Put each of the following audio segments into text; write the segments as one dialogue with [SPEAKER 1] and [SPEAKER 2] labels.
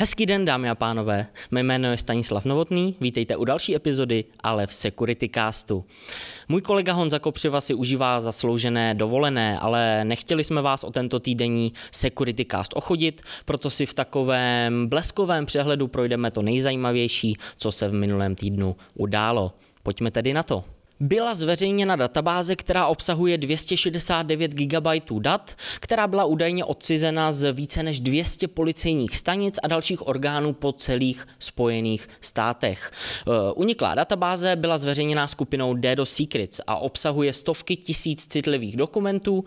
[SPEAKER 1] Hezký den, dámy a pánové. Mé jméno je Stanislav Novotný, vítejte u další epizody, ale v Security Castu. Můj kolega Honza Kopřiva si užívá zasloužené dovolené, ale nechtěli jsme vás o tento týdenní Security Cast ochodit, proto si v takovém bleskovém přehledu projdeme to nejzajímavější, co se v minulém týdnu událo. Pojďme tedy na to. Byla zveřejněna databáze, která obsahuje 269 GB dat, která byla údajně odcizena z více než 200 policejních stanic a dalších orgánů po celých Spojených státech. Eh, uniklá databáze byla zveřejněna skupinou Dedo Secrets a obsahuje stovky tisíc citlivých dokumentů,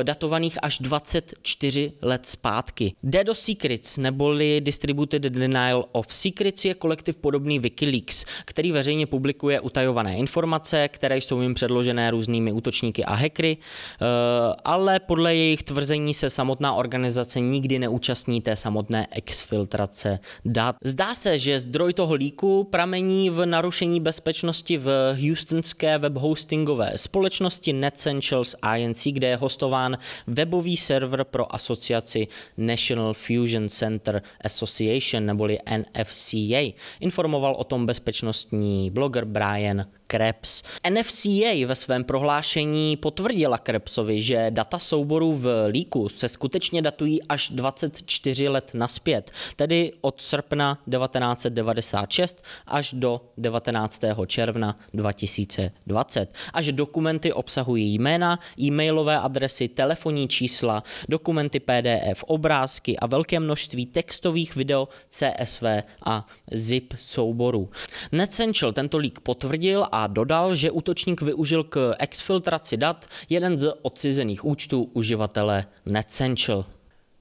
[SPEAKER 1] eh, datovaných až 24 let zpátky. Dedo Secrets neboli Distributed Denial of Secrets je kolektiv podobný Wikileaks, který veřejně publikuje utajované informace, které jsou jim předložené různými útočníky a hackery, eh, ale podle jejich tvrzení se samotná organizace nikdy neúčastní té samotné exfiltrace dat. Zdá se, že zdroj toho líku pramení v narušení bezpečnosti v houstonské webhostingové společnosti NetCentials INC, kde je hostován webový server pro asociaci National Fusion Center Association neboli NFCA. Informoval o tom bezpečnostní bloger Brian Krebs. NFCA ve svém prohlášení potvrdila Krebsovi, že data souboru v líku se skutečně datují až 24 let naspět, tedy od srpna 1996 až do 19. června 2020 a že dokumenty obsahují jména, e-mailové adresy, telefonní čísla, dokumenty PDF, obrázky a velké množství textových video, CSV a ZIP souborů. NetCentral tento lík potvrdil a dodal, že útočník využil k exfiltraci dat jeden z odcizených účtů uživatele NetCentral.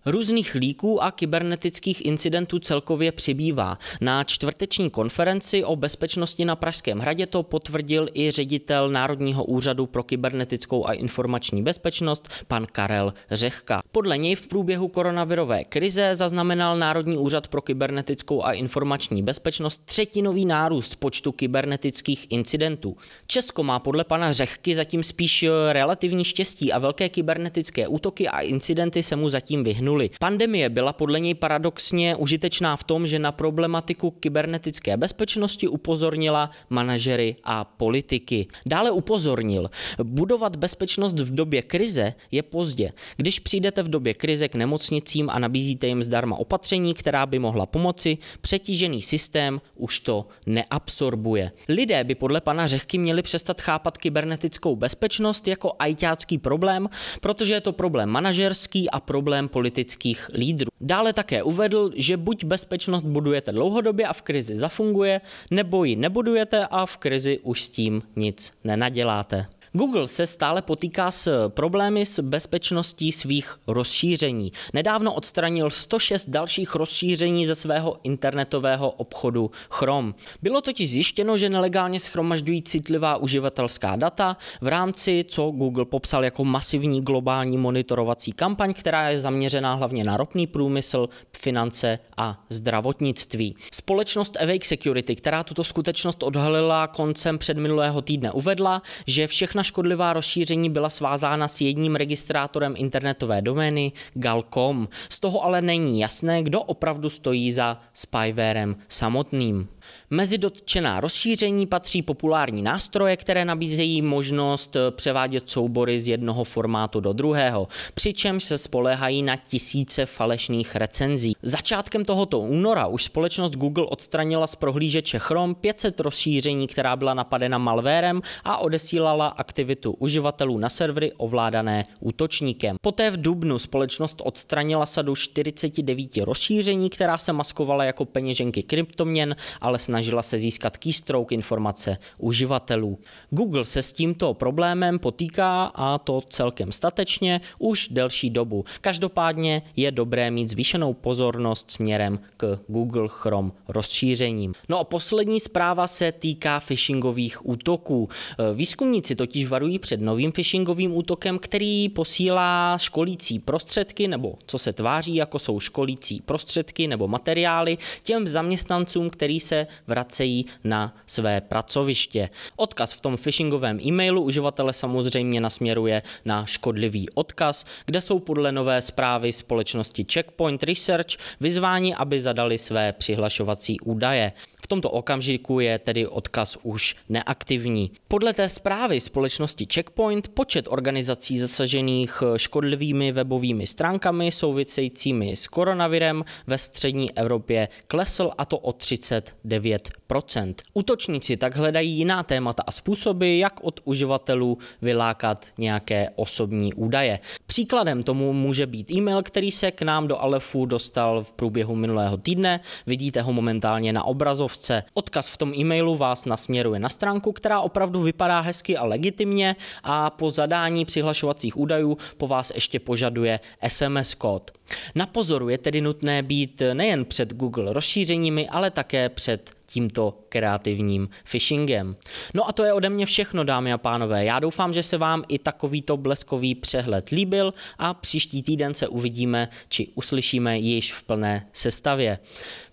[SPEAKER 1] Různých líků a kybernetických incidentů celkově přibývá. Na čtvrteční konferenci o bezpečnosti na Pražském hradě to potvrdil i ředitel Národního úřadu pro kybernetickou a informační bezpečnost, pan Karel Řehka. Podle něj v průběhu koronavirové krize zaznamenal Národní úřad pro kybernetickou a informační bezpečnost třetinový nárůst počtu kybernetických incidentů. Česko má podle pana Řehky zatím spíš relativní štěstí a velké kybernetické útoky a incidenty se mu zatím vyhnuly nuly. Pandemie byla podle něj paradoxně užitečná v tom, že na problematiku kybernetické bezpečnosti upozornila manažery a politiky. Dále upozornil, budovat bezpečnost v době krize je pozdě. Když přijdete v době krize k nemocnicím a nabízíte jim zdarma opatření, která by mohla pomoci, přetížený systém už to neabsorbuje. Lidé by podle pana Řehky měli přestat chápat kybernetickou bezpečnost jako ajťácký problém, protože je to problém manažerský a problém politický politických lídrů. Dále také uvedl, že buď bezpečnost budujete dlouhodobě a v krizi zafunguje, nebo ji nebudujete a v krizi už s tím nic nenaděláte. Google se stále potýká s problémy s bezpečností svých rozšíření. Nedávno odstranil 106 dalších rozšíření ze svého internetového obchodu Chrome. Bylo totiž zjištěno, že nelegálně schromažďují citlivá uživatelská data v rámci, co Google popsal jako masivní globální monitorovací kampaň, která je zaměřená hlavně na ropný průmysl, finance a zdravotnictví. Společnost Awake Security, která tuto skutečnost odhalila koncem předminulého týdne, uvedla, že všechna Všechna škodlivá rozšíření byla svázána s jedním registrátorem internetové domény gal.com. Z toho ale není jasné, kdo opravdu stojí za spywarem samotným. Mezi dotčená rozšíření patří populární nástroje, které nabízejí možnost eh, převádět soubory z jednoho formátu do druhého, přičemž se spolehají na tisíce falešných recenzí. Začátkem tohoto února už společnost Google odstranila z prohlížeče Chrome 500 rozšíření, která byla napadena malvérem a odesílala aktivitu uživatelů na servery ovládané útočníkem. Poté v dubnu společnost odstranila sadu 49 rozšíření, která se maskovala jako peněženky kryptoměn, ale snažila se získat keystroke informace uživatelů. Google se s tímto problémem potýká a to celkem statečně už delší dobu. Každopádně je dobré mít zvýšenou pozornost směrem k Google Chrome rozšířením. No a poslední zpráva se týká phishingových útoků. E, výzkumníci totiž varují před novým phishingovým útokem, který posílá školící prostředky nebo co se tváří jako jsou školící prostředky nebo materiály těm zaměstnancům, který se vracejí na své pracoviště. Odkaz v tom phishingovém e-mailu uživatele samozřejmě nasměruje na škodlivý odkaz, kde jsou podle nové zprávy společnosti Checkpoint Research vyzváni, aby zadali své přihlašovací údaje tomto okamžiku je tedy odkaz už neaktivní. Podle té zprávy společnosti Checkpoint počet organizací zasažených škodlivými webovými stránkami souvisejícími s koronavirem ve střední Evropě klesl a to o 39%. Útočníci tak hledají jiná témata a způsoby, jak od uživatelů vylákat nějaké osobní údaje. Příkladem tomu může být e-mail, který se k nám do Alefu dostal v průběhu minulého týdne. Vidíte ho momentálně na obrazovce fotce. Odkaz v tom e-mailu vás nasměruje na stránku, která opravdu vypadá hezky a legitimně a po zadání přihlašovacích údajů po vás ještě požaduje SMS kód. Na pozoru je tedy nutné být nejen před Google rozšířeními, ale také před tímto kreativním phishingem. No a to je ode mě všechno, dámy a pánové. Já doufám, že se vám i takovýto bleskový přehled líbil a příští týden se uvidíme či uslyšíme již v plné sestavě.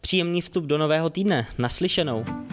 [SPEAKER 1] Příjemný vstup do nového týdne. Naslyšenou.